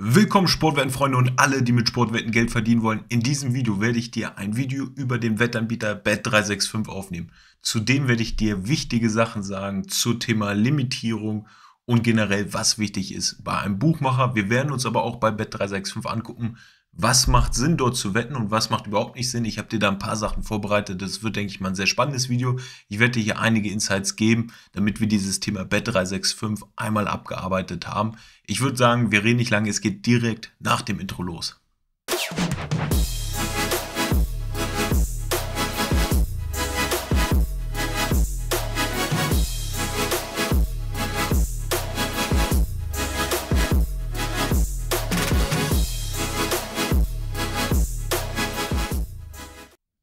Willkommen Sportwettenfreunde und alle, die mit Sportwetten Geld verdienen wollen. In diesem Video werde ich dir ein Video über den Wettanbieter Bet365 aufnehmen. Zudem werde ich dir wichtige Sachen sagen zum Thema Limitierung und generell, was wichtig ist bei einem Buchmacher. Wir werden uns aber auch bei Bet365 angucken, was macht Sinn dort zu wetten und was macht überhaupt nicht Sinn. Ich habe dir da ein paar Sachen vorbereitet. Das wird, denke ich mal, ein sehr spannendes Video. Ich werde dir hier einige Insights geben, damit wir dieses Thema Bet 365 einmal abgearbeitet haben. Ich würde sagen, wir reden nicht lange. Es geht direkt nach dem Intro los.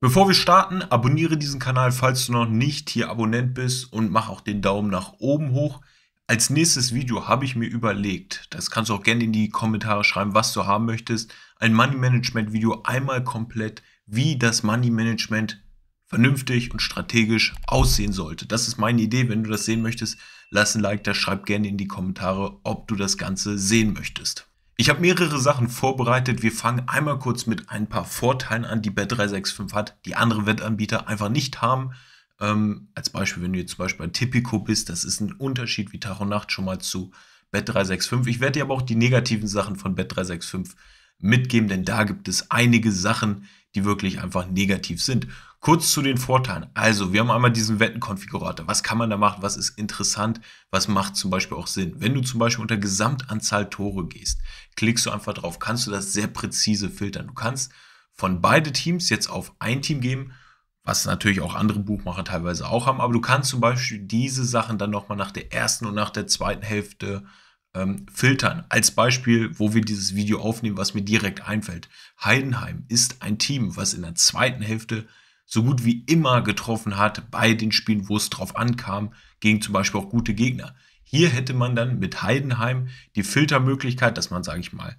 Bevor wir starten, abonniere diesen Kanal, falls du noch nicht hier Abonnent bist und mach auch den Daumen nach oben hoch. Als nächstes Video habe ich mir überlegt, das kannst du auch gerne in die Kommentare schreiben, was du haben möchtest, ein Money Management Video einmal komplett, wie das Money Management vernünftig und strategisch aussehen sollte. Das ist meine Idee. Wenn du das sehen möchtest, lass ein Like da, schreib gerne in die Kommentare, ob du das Ganze sehen möchtest. Ich habe mehrere Sachen vorbereitet. Wir fangen einmal kurz mit ein paar Vorteilen an, die Bet365 hat, die andere Wettanbieter einfach nicht haben. Ähm, als Beispiel, wenn du jetzt zum Beispiel bei Tipico bist, das ist ein Unterschied wie Tag und Nacht schon mal zu Bet365. Ich werde dir aber auch die negativen Sachen von Bet365 mitgeben, denn da gibt es einige Sachen, die wirklich einfach negativ sind. Kurz zu den Vorteilen. Also, wir haben einmal diesen Wettenkonfigurator. Was kann man da machen? Was ist interessant? Was macht zum Beispiel auch Sinn? Wenn du zum Beispiel unter Gesamtanzahl Tore gehst, klickst du einfach drauf, kannst du das sehr präzise filtern. Du kannst von beide Teams jetzt auf ein Team geben, was natürlich auch andere Buchmacher teilweise auch haben, aber du kannst zum Beispiel diese Sachen dann nochmal nach der ersten und nach der zweiten Hälfte ähm, filtern. Als Beispiel, wo wir dieses Video aufnehmen, was mir direkt einfällt. Heidenheim ist ein Team, was in der zweiten Hälfte so gut wie immer getroffen hat bei den Spielen, wo es drauf ankam, gegen zum Beispiel auch gute Gegner. Hier hätte man dann mit Heidenheim die Filtermöglichkeit, dass man, sage ich mal,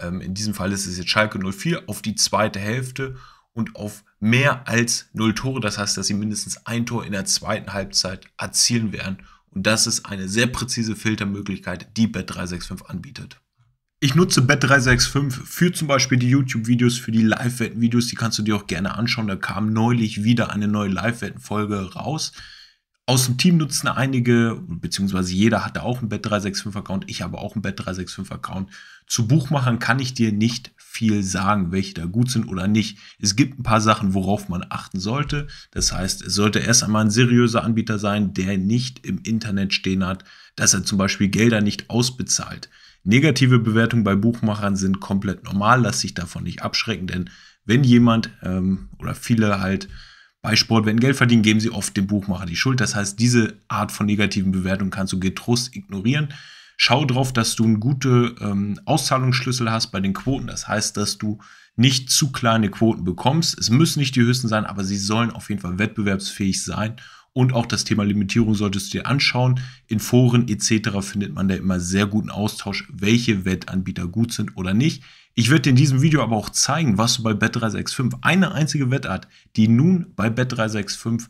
ähm, in diesem Fall ist es jetzt Schalke 04, auf die zweite Hälfte und auf mehr als null Tore. Das heißt, dass sie mindestens ein Tor in der zweiten Halbzeit erzielen werden und das ist eine sehr präzise Filtermöglichkeit, die Bet365 anbietet. Ich nutze Bet365 für zum Beispiel die YouTube-Videos, für die Live-Wetten-Videos. Die kannst du dir auch gerne anschauen. Da kam neulich wieder eine neue Live-Wetten-Folge raus. Aus dem Team nutzen einige, beziehungsweise jeder hatte auch einen Bet365-Account. Ich habe auch einen Bet365-Account. Zu Buchmachern kann ich dir nicht viel sagen, welche da gut sind oder nicht. Es gibt ein paar Sachen, worauf man achten sollte. Das heißt, es sollte erst einmal ein seriöser Anbieter sein, der nicht im Internet stehen hat, dass er zum Beispiel Gelder nicht ausbezahlt. Negative Bewertungen bei Buchmachern sind komplett normal. Lass dich davon nicht abschrecken, denn wenn jemand ähm, oder viele halt bei Sportwetten Geld verdienen geben sie oft dem Buchmacher die Schuld. Das heißt, diese Art von negativen Bewertungen kannst du getrost ignorieren. Schau drauf, dass du einen guten ähm, Auszahlungsschlüssel hast bei den Quoten. Das heißt, dass du nicht zu kleine Quoten bekommst. Es müssen nicht die höchsten sein, aber sie sollen auf jeden Fall wettbewerbsfähig sein. Und auch das Thema Limitierung solltest du dir anschauen. In Foren etc. findet man da immer sehr guten Austausch, welche Wettanbieter gut sind oder nicht. Ich werde dir in diesem Video aber auch zeigen, was du bei Bet365, eine einzige Wettart, die nun bei Bet365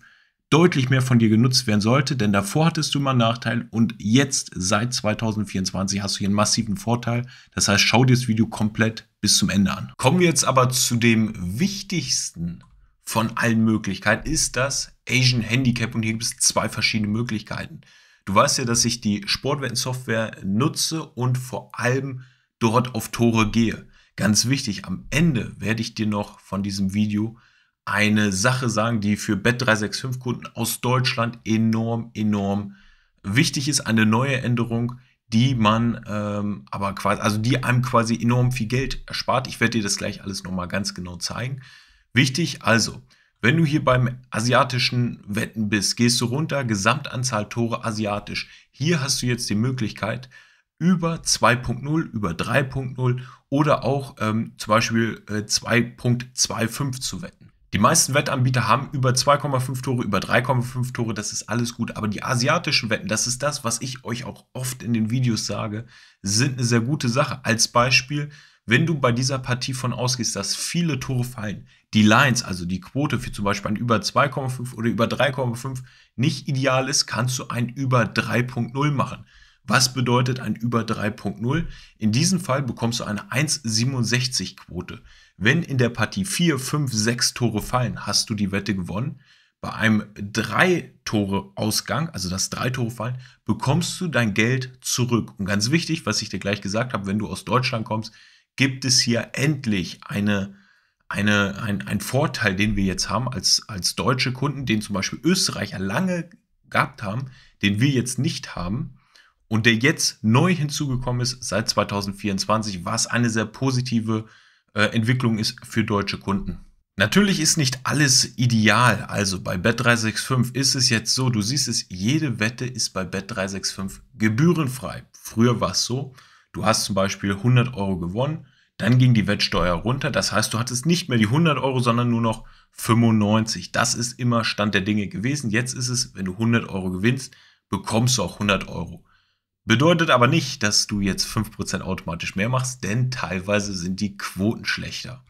deutlich mehr von dir genutzt werden sollte, denn davor hattest du immer einen Nachteil und jetzt seit 2024 hast du hier einen massiven Vorteil. Das heißt, schau dir das Video komplett bis zum Ende an. Kommen wir jetzt aber zu dem wichtigsten von allen Möglichkeiten, ist das Asian Handicap und hier gibt es zwei verschiedene Möglichkeiten. Du weißt ja, dass ich die Sportwettensoftware nutze und vor allem dort auf Tore gehe. Ganz wichtig, am Ende werde ich dir noch von diesem Video eine Sache sagen, die für Bet365 Kunden aus Deutschland enorm, enorm wichtig ist. Eine neue Änderung, die man ähm, aber quasi, also die einem quasi enorm viel Geld erspart. Ich werde dir das gleich alles nochmal ganz genau zeigen. Wichtig also, wenn du hier beim asiatischen Wetten bist, gehst du runter, Gesamtanzahl Tore asiatisch. Hier hast du jetzt die Möglichkeit, über 2.0, über 3.0 oder auch ähm, zum Beispiel äh, 2.25 zu wetten. Die meisten Wettanbieter haben über 2,5 Tore, über 3,5 Tore, das ist alles gut. Aber die asiatischen Wetten, das ist das, was ich euch auch oft in den Videos sage, sind eine sehr gute Sache. Als Beispiel, wenn du bei dieser Partie von ausgehst, dass viele Tore fallen, die Lines, also die Quote für zum Beispiel ein über 2,5 oder über 3,5 nicht ideal ist, kannst du ein über 3,0 machen. Was bedeutet ein über 3.0? In diesem Fall bekommst du eine 1,67 Quote. Wenn in der Partie 4, 5, 6 Tore fallen, hast du die Wette gewonnen. Bei einem 3-Tore-Ausgang, also das 3-Tore-Fallen, bekommst du dein Geld zurück. Und ganz wichtig, was ich dir gleich gesagt habe, wenn du aus Deutschland kommst, gibt es hier endlich eine, eine, ein, ein Vorteil, den wir jetzt haben als, als deutsche Kunden, den zum Beispiel Österreicher lange gehabt haben, den wir jetzt nicht haben und der jetzt neu hinzugekommen ist seit 2024, was eine sehr positive äh, Entwicklung ist für deutsche Kunden. Natürlich ist nicht alles ideal. Also bei Bet365 ist es jetzt so, du siehst es, jede Wette ist bei Bet365 gebührenfrei. Früher war es so, du hast zum Beispiel 100 Euro gewonnen, dann ging die Wettsteuer runter. Das heißt, du hattest nicht mehr die 100 Euro, sondern nur noch 95. Das ist immer Stand der Dinge gewesen. Jetzt ist es, wenn du 100 Euro gewinnst, bekommst du auch 100 Euro. Bedeutet aber nicht, dass du jetzt 5% automatisch mehr machst, denn teilweise sind die Quoten schlechter.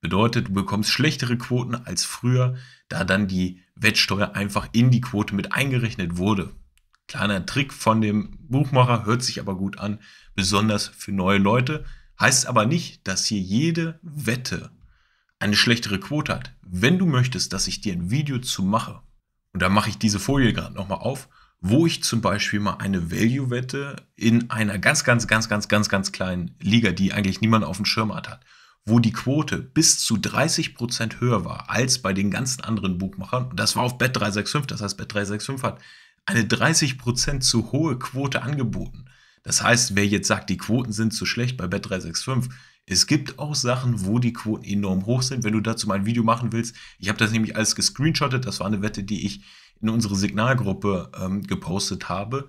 Bedeutet, du bekommst schlechtere Quoten als früher, da dann die Wettsteuer einfach in die Quote mit eingerechnet wurde. Kleiner Trick von dem Buchmacher, hört sich aber gut an, besonders für neue Leute. Heißt aber nicht, dass hier jede Wette eine schlechtere Quote hat. Wenn du möchtest, dass ich dir ein Video zu mache, und da mache ich diese Folie gerade nochmal auf wo ich zum Beispiel mal eine Value-Wette in einer ganz, ganz, ganz, ganz, ganz, ganz kleinen Liga, die eigentlich niemand auf dem Schirm hat, wo die Quote bis zu 30% Prozent höher war als bei den ganzen anderen Buchmachern. Und das war auf Bet365, das heißt Bet365 hat eine 30% Prozent zu hohe Quote angeboten. Das heißt, wer jetzt sagt, die Quoten sind zu schlecht bei Bet365, es gibt auch Sachen, wo die Quoten enorm hoch sind. Wenn du dazu mal ein Video machen willst, ich habe das nämlich alles gescreenshottet. Das war eine Wette, die ich in unsere Signalgruppe ähm, gepostet habe,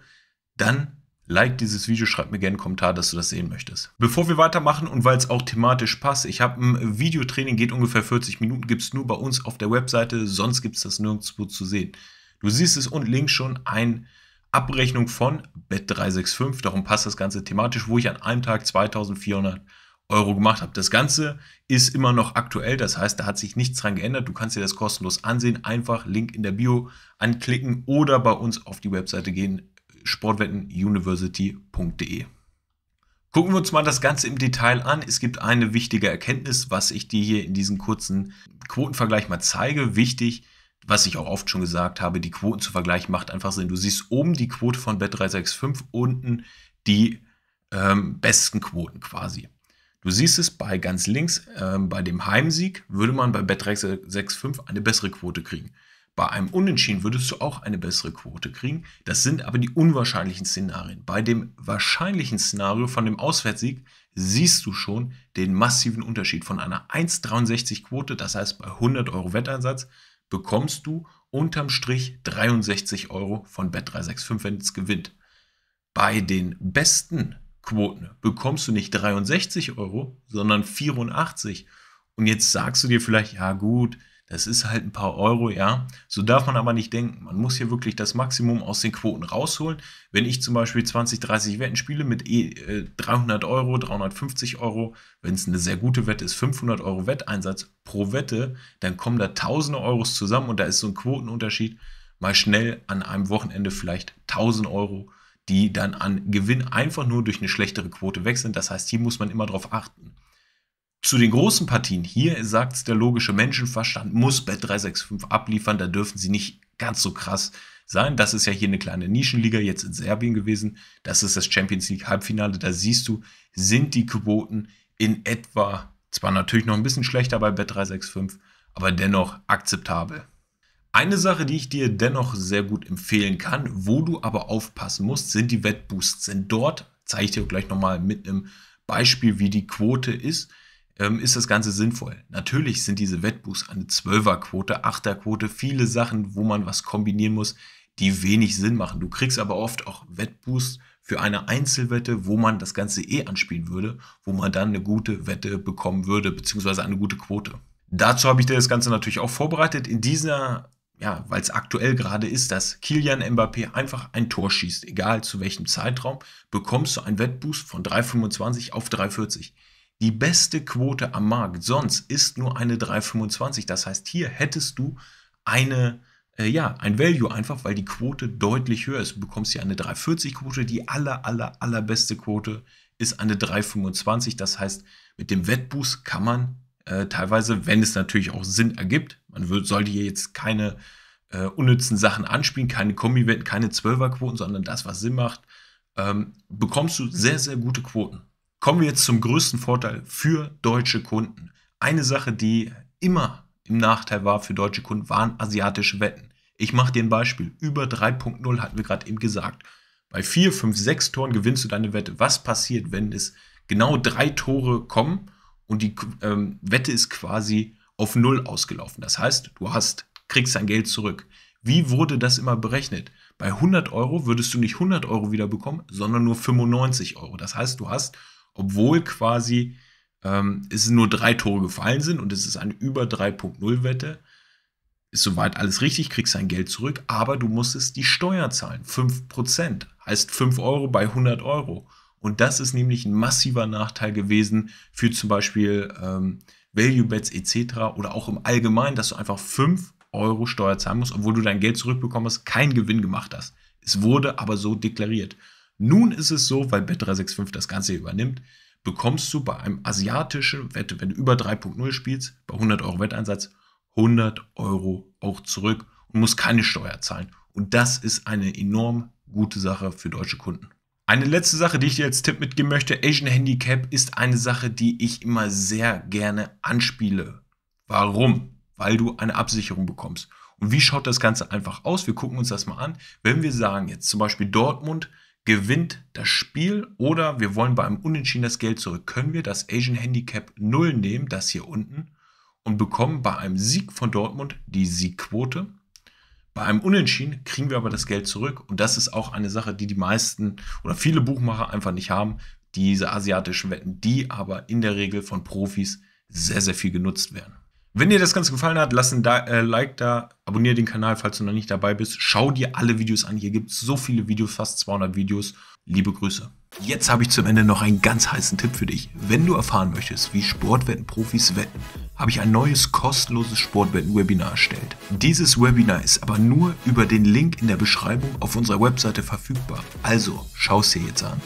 dann like dieses Video, schreib mir gerne einen Kommentar, dass du das sehen möchtest. Bevor wir weitermachen und weil es auch thematisch passt, ich habe ein ähm, Videotraining, geht ungefähr 40 Minuten, gibt es nur bei uns auf der Webseite, sonst gibt es das nirgendwo zu sehen. Du siehst es unten links schon, eine Abrechnung von Bet365, darum passt das Ganze thematisch, wo ich an einem Tag 2400 Euro gemacht habe. Das Ganze ist immer noch aktuell, das heißt, da hat sich nichts dran geändert. Du kannst dir das kostenlos ansehen. Einfach Link in der Bio anklicken oder bei uns auf die Webseite gehen, sportwettenuniversity.de. Gucken wir uns mal das Ganze im Detail an. Es gibt eine wichtige Erkenntnis, was ich dir hier in diesem kurzen Quotenvergleich mal zeige. Wichtig, was ich auch oft schon gesagt habe, die Quoten zu vergleichen macht einfach Sinn. Du siehst oben die Quote von Bet365, unten die ähm, besten Quoten quasi. Du siehst es bei ganz links, äh, bei dem Heimsieg würde man bei Betrex 365 eine bessere Quote kriegen. Bei einem Unentschieden würdest du auch eine bessere Quote kriegen. Das sind aber die unwahrscheinlichen Szenarien. Bei dem wahrscheinlichen Szenario von dem Auswärtssieg siehst du schon den massiven Unterschied von einer 1,63 Quote, das heißt bei 100 Euro Wetteinsatz, bekommst du unterm Strich 63 Euro von Bet365, wenn es gewinnt. Bei den besten Quoten bekommst du nicht 63 Euro, sondern 84. Und jetzt sagst du dir vielleicht, ja gut, das ist halt ein paar Euro, ja. So darf man aber nicht denken. Man muss hier wirklich das Maximum aus den Quoten rausholen. Wenn ich zum Beispiel 20, 30 Wetten spiele mit 300 eh, äh, Euro, 350 Euro, wenn es eine sehr gute Wette ist, 500 Euro Wetteinsatz pro Wette, dann kommen da tausende Euros zusammen und da ist so ein Quotenunterschied mal schnell an einem Wochenende vielleicht 1000 Euro die dann an Gewinn einfach nur durch eine schlechtere Quote weg sind. Das heißt, hier muss man immer darauf achten. Zu den großen Partien, hier sagt es der logische Menschenverstand, muss Bet365 abliefern, da dürfen sie nicht ganz so krass sein. Das ist ja hier eine kleine Nischenliga jetzt in Serbien gewesen. Das ist das Champions League Halbfinale. Da siehst du, sind die Quoten in etwa, zwar natürlich noch ein bisschen schlechter bei Bet365, aber dennoch akzeptabel. Eine Sache, die ich dir dennoch sehr gut empfehlen kann, wo du aber aufpassen musst, sind die Wettboosts. Denn dort, zeige ich dir gleich nochmal mit einem Beispiel, wie die Quote ist, ähm, ist das Ganze sinnvoll. Natürlich sind diese Wettboosts eine 12er-Quote, 8er-Quote, viele Sachen, wo man was kombinieren muss, die wenig Sinn machen. Du kriegst aber oft auch Wettboosts für eine Einzelwette, wo man das Ganze eh anspielen würde, wo man dann eine gute Wette bekommen würde, beziehungsweise eine gute Quote. Dazu habe ich dir das Ganze natürlich auch vorbereitet. In dieser ja, weil es aktuell gerade ist, dass Kilian Mbappé einfach ein Tor schießt, egal zu welchem Zeitraum, bekommst du einen Wettboost von 3,25 auf 3,40. Die beste Quote am Markt sonst ist nur eine 3,25. Das heißt, hier hättest du eine, äh, ja, ein Value einfach, weil die Quote deutlich höher ist. Du bekommst hier eine 3,40-Quote. Die aller, aller, allerbeste Quote ist eine 3,25. Das heißt, mit dem Wettboost kann man äh, teilweise, wenn es natürlich auch Sinn ergibt, man wird, sollte hier jetzt keine äh, unnützen Sachen anspielen, keine Kombi-Wetten, keine Zwölferquoten, sondern das, was Sinn macht, ähm, bekommst du sehr, sehr gute Quoten. Kommen wir jetzt zum größten Vorteil für deutsche Kunden. Eine Sache, die immer im Nachteil war für deutsche Kunden, waren asiatische Wetten. Ich mache dir ein Beispiel. Über 3.0 hatten wir gerade eben gesagt. Bei 4, 5, 6 Toren gewinnst du deine Wette. Was passiert, wenn es genau drei Tore kommen und die ähm, Wette ist quasi auf Null ausgelaufen. Das heißt, du hast, kriegst dein Geld zurück. Wie wurde das immer berechnet? Bei 100 Euro würdest du nicht 100 Euro wieder bekommen, sondern nur 95 Euro. Das heißt, du hast, obwohl quasi ähm, es nur drei Tore gefallen sind und es ist eine über 3.0 Wette, ist soweit alles richtig, kriegst dein Geld zurück, aber du musstest die Steuer zahlen. 5% heißt 5 Euro bei 100 Euro. Und das ist nämlich ein massiver Nachteil gewesen für zum Beispiel ähm, Value Bets etc. oder auch im Allgemeinen, dass du einfach 5 Euro Steuer zahlen musst, obwohl du dein Geld zurückbekommst, keinen Gewinn gemacht hast. Es wurde aber so deklariert. Nun ist es so, weil Bet365 das Ganze übernimmt, bekommst du bei einem asiatischen Wette, wenn du über 3.0 spielst, bei 100 Euro Wetteinsatz, 100 Euro auch zurück und musst keine Steuer zahlen. Und das ist eine enorm gute Sache für deutsche Kunden. Eine letzte Sache, die ich dir als Tipp mitgeben möchte, Asian Handicap ist eine Sache, die ich immer sehr gerne anspiele. Warum? Weil du eine Absicherung bekommst. Und wie schaut das Ganze einfach aus? Wir gucken uns das mal an. Wenn wir sagen jetzt zum Beispiel Dortmund gewinnt das Spiel oder wir wollen bei einem Unentschieden das Geld zurück, können wir das Asian Handicap 0 nehmen, das hier unten, und bekommen bei einem Sieg von Dortmund die Siegquote bei einem Unentschieden kriegen wir aber das Geld zurück und das ist auch eine Sache, die die meisten oder viele Buchmacher einfach nicht haben, diese asiatischen Wetten, die aber in der Regel von Profis sehr, sehr viel genutzt werden. Wenn dir das Ganze gefallen hat, lass ein äh, Like da, abonniere den Kanal, falls du noch nicht dabei bist. Schau dir alle Videos an. Hier gibt es so viele Videos, fast 200 Videos. Liebe Grüße. Jetzt habe ich zum Ende noch einen ganz heißen Tipp für dich. Wenn du erfahren möchtest, wie Sportwettenprofis wetten, habe ich ein neues kostenloses Sportwetten-Webinar erstellt. Dieses Webinar ist aber nur über den Link in der Beschreibung auf unserer Webseite verfügbar. Also schau es dir jetzt an.